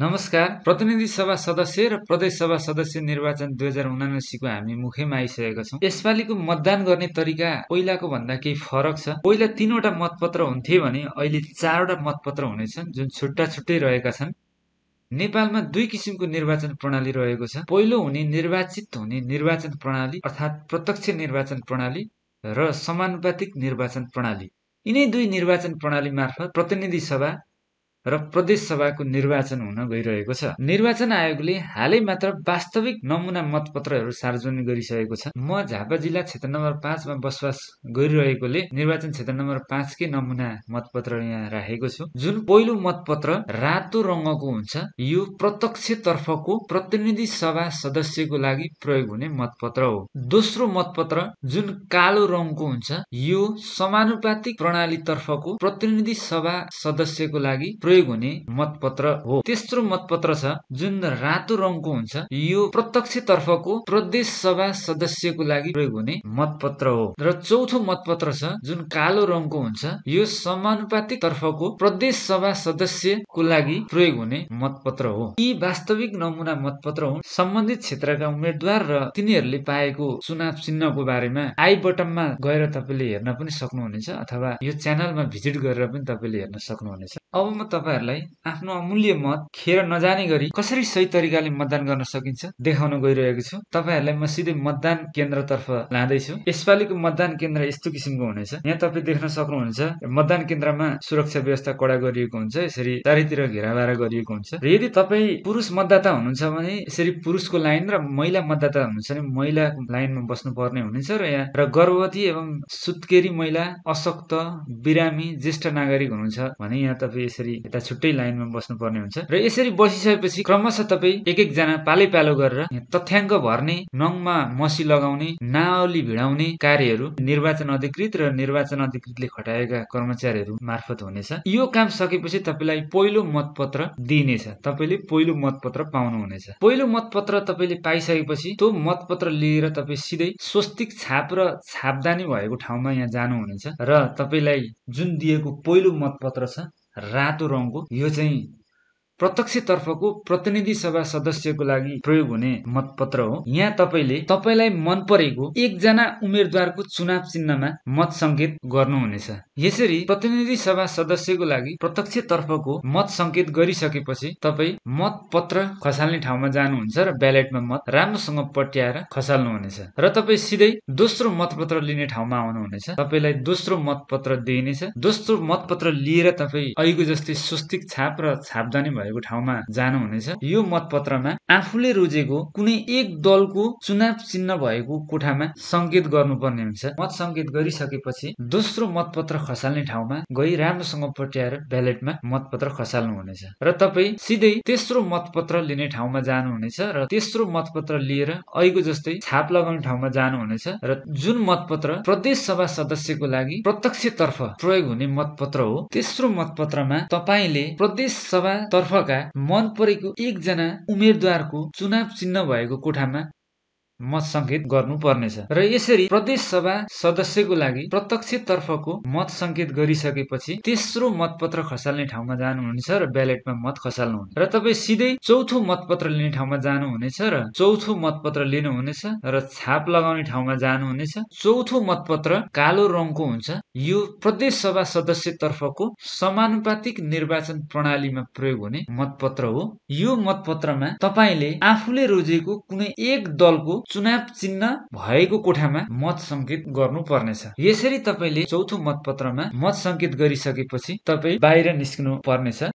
नमस्कार प्रतिनिधि सभा सदस्य र प्रदेश सभा सदस्य निर्वाचन दुई हजार उनासीको हामी मुखेमा आइसकेका छौँ यसपालिको मतदान गर्ने तरिका पहिलाको भन्दा केही फरक छ पहिला तिनवटा मतपत्र हुन्थे भने अहिले चारवटा मतपत्र हुनेछन् जुन छुट्टा छुट्टै रहेका छन् नेपालमा दुई किसिमको निर्वाचन प्रणाली रहेको छ पहिलो हुने निर्वाचित हुने निर्वाचन प्रणाली अर्थात् प्रत्यक्ष निर्वाचन प्रणाली र समानुपातिक निर्वाचन प्रणाली यिनै दुई निर्वाचन प्रणाली मार्फत प्रतिनिधि सभा र प्रदेश सभाको निर्वाचन हुन गइरहेको छ निर्वाचन आयोगले हालै मात्र वास्तविक नमुना मतपत्रहरू सार्वजनिक गरिसकेको छ म झापा जिल्ला क्षेत्र नम्बर पाँचमा बसोबास गरिरहेकोले निर्वाचन क्षेत्र नम्बर पाँचकै नमुना मतपत्र यहाँ राखेको छु जुन पहिलो मतपत्र रातो रङ्गको हुन्छ यो प्रत्यक्ष तर्फको प्रतिनिधि सभा सदस्यको लागि प्रयोग हुने मतपत्र हो दोस्रो मतपत्र जुन कालो रङको हुन्छ यो समानुपातिक प्रणाली तर्फको प्रतिनिधि सभा सदस्यको लागि प्रयोग प्रयोग हुने मतपत्र हो तेस्रो मतपत्र छ जुन रातो रङको हुन्छ यो प्रत्यक्ष तर्फको प्रदेश सभा सदस्यको लागि प्रयोग हुने मतपत्र हो र चौथो मतपत्र छ जुन कालो रङको हुन्छ यो समानुपातिक तर्फको प्रदेश सभा सदस्यको लागि प्रयोग हुने मतपत्र हो यी वास्तविक नमुना मतपत्र हुन् सम्बन्धित क्षेत्रका उम्मेद्वार र तिनीहरूले पाएको चुनाव चिन्हको बारेमा आई बटममा गएर तपाईँले हेर्न पनि सक्नुहुनेछ अथवा यो च्यानलमा भिजिट गरेर पनि तपाईँले हेर्न सक्नुहुनेछ अब म तपाईँहरूलाई आफ्नो अमूल्य मत खेर नजाने गरी कसरी सही तरिकाले मतदान गर्न सकिन्छ देखाउन गइरहेको छु तपाईँहरूलाई म सिधै मतदान केन्द्रतर्फ लाँदैछु यसपालिको मतदान केन्द्र यस्तो किसिमको हुनेछ यहाँ तपाईँ देख्न सक्नुहुन्छ मतदान केन्द्रमा सुरक्षा व्यवस्था कडा गरिएको हुन्छ यसरी चारैतिर घेराबार गरिएको हुन्छ र यदि तपाईँ पुरुष मतदाता हुनुहुन्छ भने यसरी पुरुषको लाइन र महिला मतदाता हुनुहुन्छ भने महिला लाइनमा बस्नु पर्ने हुनेछ र यहाँ र गर्भवती एवं सुत्केरी महिला अशक्त बिरामी ज्येष्ठ नागरिक हुनुहुन्छ भने यहाँ तपाईँ यसरी यता छुट्टै लाइनमा बस्नुपर्ने हुन्छ र यसरी बसिसकेपछि क्रमशः तपाईँ एक एकजना पालै पालो गरेर तथ्याङ्क भर्ने नङमा मसी लगाउने नावली भिडाउने कार्यहरू निर्वाचन अधिकृत र निर्वाचन अधिकृतले खटाएका कर्मचारीहरू मार्फत हुनेछ यो काम सकेपछि तपाईँलाई पहिलो मतपत्र दिइनेछ तपाईँले पहिलो मतपत्र पाउनुहुनेछ पहिलो मतपत्र तपाईँले पाइसकेपछि त्यो मतपत्र लिएर तपाईँ सिधै स्वस्तिक छाप र छापदानी भएको ठाउँमा यहाँ जानुहुनेछ र तपाईँलाई जुन दिएको पहिलो मतपत्र छ रातो रङको यो चाहिँ प्रत्यक्षतर्फको प्रतिनिधि सभा सदस्यको लागि प्रयोग हुने मतपत्र हो यहाँ तपाईँले तपाईँलाई मन परेको एकजना उम्मेद्वारको चुनाव चिन्हमा मत संकेत गर्नुहुनेछ यसरी प्रतिनिधि सभा सदस्यको लागि प्रत्यक्ष तर्फको मत संकेत गरिसकेपछि तपाईँ मतपत्र खसाल्ने ठाउँमा जानुहुन्छ र ब्यालेटमा मत राम्रोसँग पट्याएर खसाल्नुहुनेछ र तपाईँ सिधै दोस्रो मतपत्र लिने ठाउँमा आउनुहुनेछ तपाईँलाई दोस्रो मतपत्र दिइनेछ दोस्रो मतपत्र लिएर तपाईँ अहिले जस्तै स्वस्तिक छाप र छापदानी भयो भएको ठाउँमा जानुहुनेछ यो मतपत्रमा आफूले रोजेको कुनै एक दलको चुनाव चिन्ह भएको कोठामा संकेत गर्नुपर्ने हुन्छ मत संकेत गरिसकेपछि दोस्रो मतपत्र खसाल्ने ठाउँमा गई राम्रोसँग पट्याएर ब्यालेटमा मतपत्र खसाल्नुहुनेछ र तपाईँ सिधै तेस्रो मतपत्र लिने ठाउँमा जानुहुनेछ र तेस्रो मतपत्र लिएर अहिलेको जस्तै छाप लगाउने ठाउँमा जानुहुनेछ र जुन मतपत्र प्रदेश सभा सदस्यको लागि प्रत्यक्षतर्फ प्रयोग हुने मतपत्र हो तेस्रो मतपत्रमा तपाईँले प्रदेश सभा तर्फ तर्फका मन परेको एकजना उम्मेद्वारको चुनाव चिन्ह भएको कोठामा मत सङ्केत गर्नुपर्नेछ र यसरी प्रदेश सभा सदस्यको लागि प्रत्यक्ष तर्फको मत संकेत गरिसकेपछि तेस्रो मतपत्र खसाल्ने ठाउँमा जानुहुनेछ र ब्यालेटमा मत खसाल्नुहुनेछ र तपाईँ सिधै चौथो मतपत्र लिने ठाउँमा जानुहुनेछ र चौथो मतपत्र लिनुहुनेछ र छाप लगाउने ठाउँमा जानुहुनेछ चौथो मतपत्र कालो रङको हुन्छ यो प्रदेश सभा सदस्य तर्फको समानुपातिक निर्वाचन प्रणालीमा प्रयोग हुने मतपत्र हो यो मतपत्रमा तपाईँले आफूले रोजेको कुनै एक दलको चुनाव चिन्ह भएको कोठामा मत संकेत गर्नु पर्नेछ यसरी तपाईँले चौथो मतपत्रमा मत संकेत गरिसकेपछि तपाईँ बाहिर निस्कनु पर्नेछ